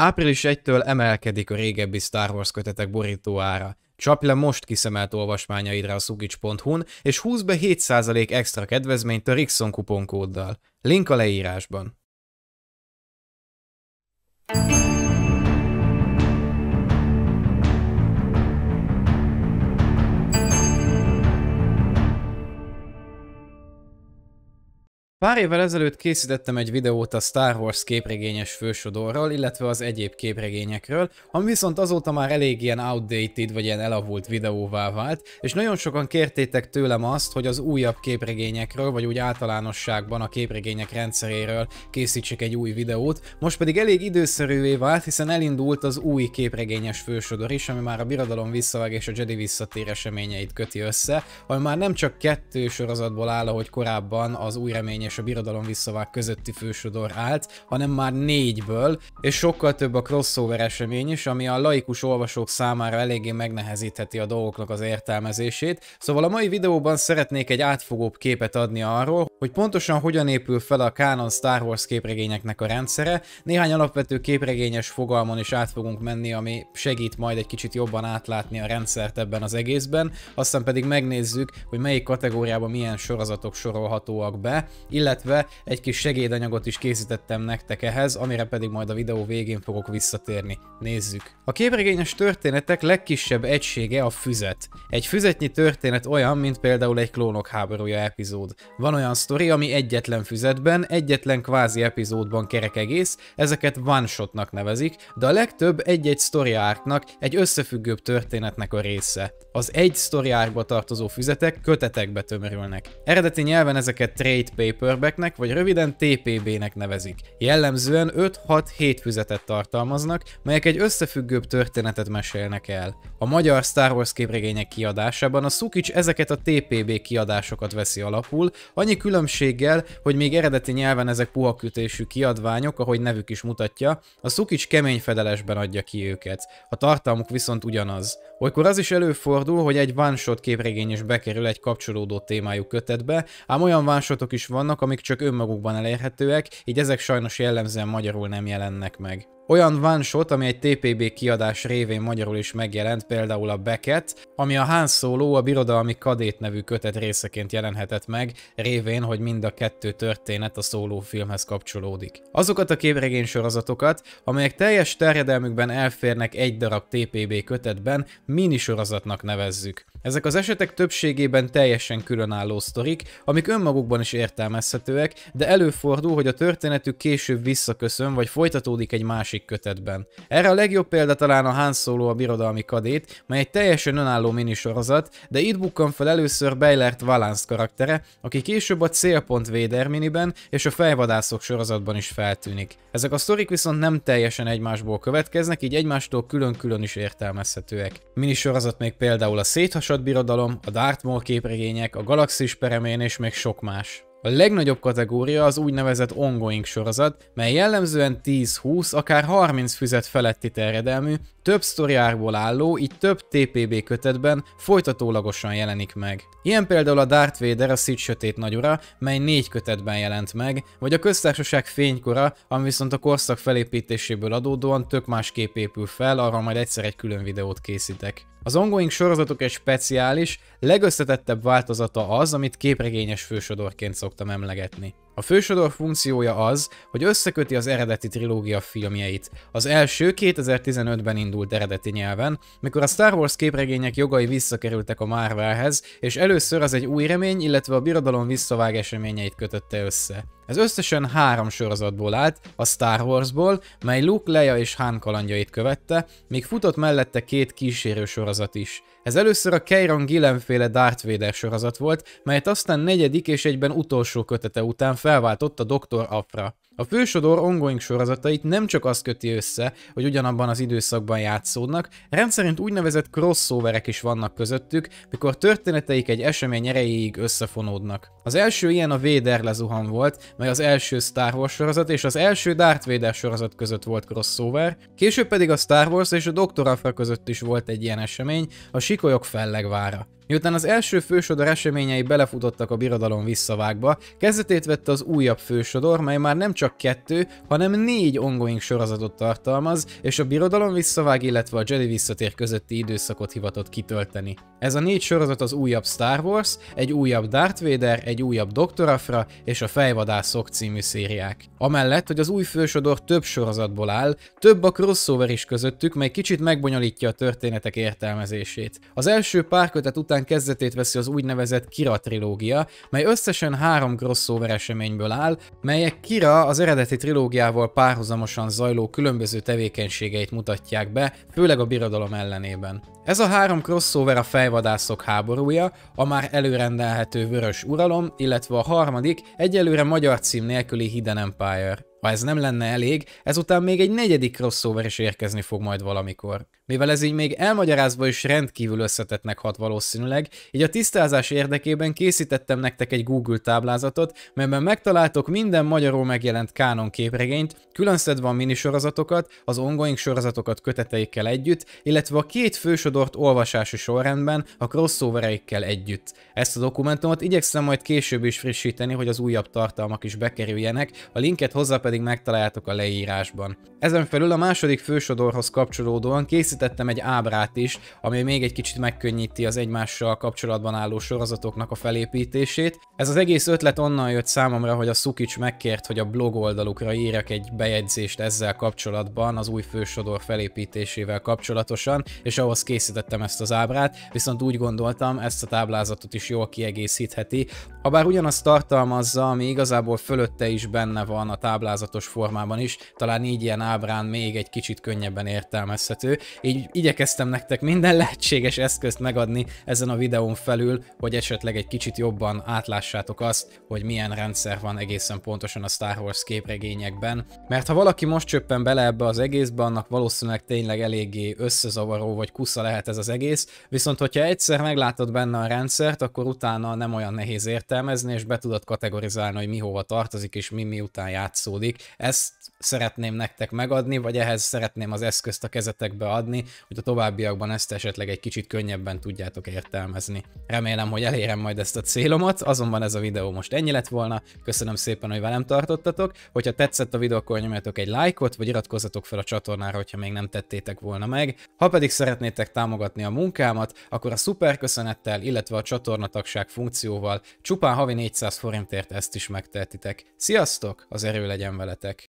Április 1-től emelkedik a régebbi Star Wars kötetek borítóára. Csapj le most kiszemelt olvasmányaidra a sugics.hu-n, és húzd be 7% extra kedvezményt a Rixon kuponkóddal. Link a leírásban. Pár évvel ezelőtt készítettem egy videót a Star Wars képregényes fősodorról, illetve az egyéb képregényekről, ami viszont azóta már elég ilyen outdated vagy ilyen elavult videóvá vált, és nagyon sokan kértétek tőlem azt, hogy az újabb képregényekről, vagy úgy általánosságban a képregények rendszeréről készítsek egy új videót, most pedig elég időszerűvé vált, hiszen elindult az új képregényes fősodor is, ami már a Birodalom visszavág és a Jedi visszatér eseményeit köti össze, ami már nem csak kettő sorozatból áll, ahogy korábban az új remény és a birodalom visszavág közötti fősodor állt, hanem már négyből, és sokkal több a crossover esemény is, ami a laikus olvasók számára eléggé megnehezítheti a dolgoknak az értelmezését, szóval a mai videóban szeretnék egy átfogóbb képet adni arról, hogy pontosan hogyan épül fel a Canon Star Wars képregényeknek a rendszere, néhány alapvető képregényes fogalmon is át fogunk menni, ami segít majd egy kicsit jobban átlátni a rendszert ebben az egészben, aztán pedig megnézzük, hogy melyik kategóriában milyen sorozatok sorolhatóak be, illetve egy kis segédanyagot is készítettem nektek ehhez, amire pedig majd a videó végén fogok visszatérni. Nézzük! A képregényes történetek legkisebb egysége a füzet. Egy füzetnyi történet olyan, mint például egy klónok háborúja epizód. Van olyan sztori, ami egyetlen füzetben, egyetlen kvázi epizódban kerek egész, ezeket one shotnak nevezik, de a legtöbb egy-egy sztori árknak, egy összefüggőbb történetnek a része. Az egy sztori árkba tartozó füzetek kötetekbe tömörülnek. Eredeti nyelven ezeket trade paper körbacknek vagy röviden TPB-nek nevezik. Jellemzően 5-6-7 füzetet tartalmaznak, melyek egy összefüggőbb történetet mesélnek el. A magyar Star Wars képregények kiadásában a Szukics ezeket a TPB kiadásokat veszi alapul, annyi különbséggel, hogy még eredeti nyelven ezek puha kütésű kiadványok, ahogy nevük is mutatja, a Szukics kemény fedelesben adja ki őket. A tartalmuk viszont ugyanaz. Olykor az is előfordul, hogy egy one-shot képregény is bekerül egy kapcsolódó témájú kötetbe, ám olyan one is vannak, amik csak önmagukban elérhetőek, így ezek sajnos jellemzően magyarul nem jelennek meg. Olyan van shot, ami egy TPB kiadás révén magyarul is megjelent, például a Beckett, ami a Han Solo a birodalmi kadét nevű kötet részeként jelenhetett meg, révén, hogy mind a kettő történet a szóló filmhez kapcsolódik. Azokat a képregénysorozatokat, amelyek teljes terjedelmükben elférnek egy darab TPB kötetben, minisorozatnak nevezzük. Ezek az esetek többségében teljesen különálló sztorik, amik önmagukban is értelmezhetőek, de előfordul, hogy a történetük később visszaköszön vagy folytatódik egy másik kötetben. Erre a legjobb példa talán a Han Solo a birodalmi kadét, mely egy teljesen önálló minisorozat, de itt bukkan fel először Beilert Valance karaktere, aki később a Célpont Véder miniben és a Fejvadászok sorozatban is feltűnik. Ezek a sztorik viszont nem teljesen egymásból következnek, így egymástól külön-külön is értelmezhetőek. Minisorozat még például a Széthasad Vasad Birodalom, a Dartmoor képregények, a Galaxis peremén és még sok más. A legnagyobb kategória az úgynevezett ongoing sorozat, mely jellemzően 10-20, akár 30 füzet feletti terjedelmű, több sztoriárból álló, így több TPB kötetben folytatólagosan jelenik meg. Ilyen például a Darth Vader a Sith Sötét Nagyura, mely négy kötetben jelent meg, vagy a köztársaság fénykora, ami viszont a korszak felépítéséből adódóan tök kép épül fel, arra majd egyszer egy külön videót készítek. Az ongoing sorozatok egy speciális, legösszetettebb változata az, amit képregényes fősodorként szoktam emlegetni. A fősodor funkciója az, hogy összeköti az eredeti trilógia filmjeit. Az első 2015-ben indult eredeti nyelven, mikor a Star Wars képregények jogai visszakerültek a Marvelhez, és először az egy új remény, illetve a birodalom visszavág eseményeit kötötte össze. Ez összesen három sorozatból állt, a Star Warsból, mely Luke, Leia és Han kalandjait követte, míg futott mellette két kísérő sorozat is. Ez először a Keiron Gillen féle Darth Vader sorozat volt, melyet aztán negyedik és egyben utolsó kötete után felváltott a Dr. Afra. A fősodor ongoing sorozatait nem csak az köti össze, hogy ugyanabban az időszakban játszódnak, rendszerint úgynevezett crossoverek is vannak közöttük, mikor történeteik egy esemény erejéig összefonódnak. Az első ilyen a Vader lezuhan volt, mely az első Star Wars sorozat és az első Darth Vader sorozat között volt crossover, később pedig a Star Wars és a Doctor Afra között is volt egy ilyen esemény, a Sikolyok fellegvára. Miután az első fősodor eseményei belefutottak a birodalom visszavágba, kezdetét vette az újabb fősodor, mely már nem csak kettő, hanem négy ongoing sorozatot tartalmaz, és a birodalom visszavág, illetve a Jedi visszatér közötti időszakot hivatott kitölteni. Ez a négy sorozat az újabb Star Wars, egy újabb Darth Vader, egy újabb Doctor Afra és a Fejvadászok című szériák. Amellett, hogy az új fősodor több sorozatból áll, több a crossover is közöttük, mely kicsit megbonyolítja a történetek értelmezését. Az első párkötet után után kezdetét veszi az úgynevezett Kira trilógia, mely összesen három crossover eseményből áll, melyek Kira az eredeti trilógiával párhuzamosan zajló különböző tevékenységeit mutatják be, főleg a birodalom ellenében. Ez a három crossover a fejvadászok háborúja, a már előrendelhető Vörös Uralom, illetve a harmadik, egyelőre magyar cím nélküli Hidden Empire. Ha ez nem lenne elég, ezután még egy negyedik crossover is érkezni fog majd valamikor. Mivel ez így még elmagyarázva is rendkívül összetettnek hat valószínűleg, így a tisztázás érdekében készítettem nektek egy Google táblázatot, melyben megtaláltok minden magyarul megjelent Canon képregényt, külön szedve a minisorozatokat, az ongoing sorozatokat köteteikkel együtt, illetve a két fősodort olvasási sorrendben a crossovereikkel együtt. Ezt a dokumentumot igyekszem majd később is frissíteni, hogy az újabb tartalmak is bekerüljenek, a linket hozzá pedig megtaláljátok a leírásban. Ezen felül a második fősodorhoz kapcsolódóan készítettem egy ábrát is, ami még egy kicsit megkönnyíti az egymással kapcsolatban álló sorozatoknak a felépítését. Ez az egész ötlet onnan jött számomra, hogy a Szukics megkért, hogy a blog oldalukra írjak egy bejegyzést ezzel kapcsolatban, az új fősodor felépítésével kapcsolatosan, és ahhoz készítettem ezt az ábrát, viszont úgy gondoltam, ezt a táblázatot is jól kiegészítheti, habár ugyanazt tartalmazza, ami igazából fölötte is benne van a táblázat kockázatos formában is, talán így ilyen ábrán még egy kicsit könnyebben értelmezhető. Így igyekeztem nektek minden lehetséges eszközt megadni ezen a videón felül, hogy esetleg egy kicsit jobban átlássátok azt, hogy milyen rendszer van egészen pontosan a Star Wars képregényekben. Mert ha valaki most csöppen bele ebbe az egészbe, annak valószínűleg tényleg eléggé összezavaró vagy kusza lehet ez az egész, viszont hogyha egyszer meglátod benne a rendszert, akkor utána nem olyan nehéz értelmezni, és be tudod kategorizálni, hogy mi hova tartozik és mi miután játszódik működik, ezt szeretném nektek megadni, vagy ehhez szeretném az eszközt a kezetekbe adni, hogy a továbbiakban ezt esetleg egy kicsit könnyebben tudjátok értelmezni. Remélem, hogy elérem majd ezt a célomat, azonban ez a videó most ennyi lett volna, köszönöm szépen, hogy velem tartottatok, hogyha tetszett a videó, akkor nyomjatok egy lájkot, vagy iratkozzatok fel a csatornára, hogyha még nem tettétek volna meg. Ha pedig szeretnétek támogatni a munkámat, akkor a szuper köszönettel, illetve a csatornatagság funkcióval csupán havi 400 forintért ezt is megtehetitek. Sziasztok, az erő legyen veletek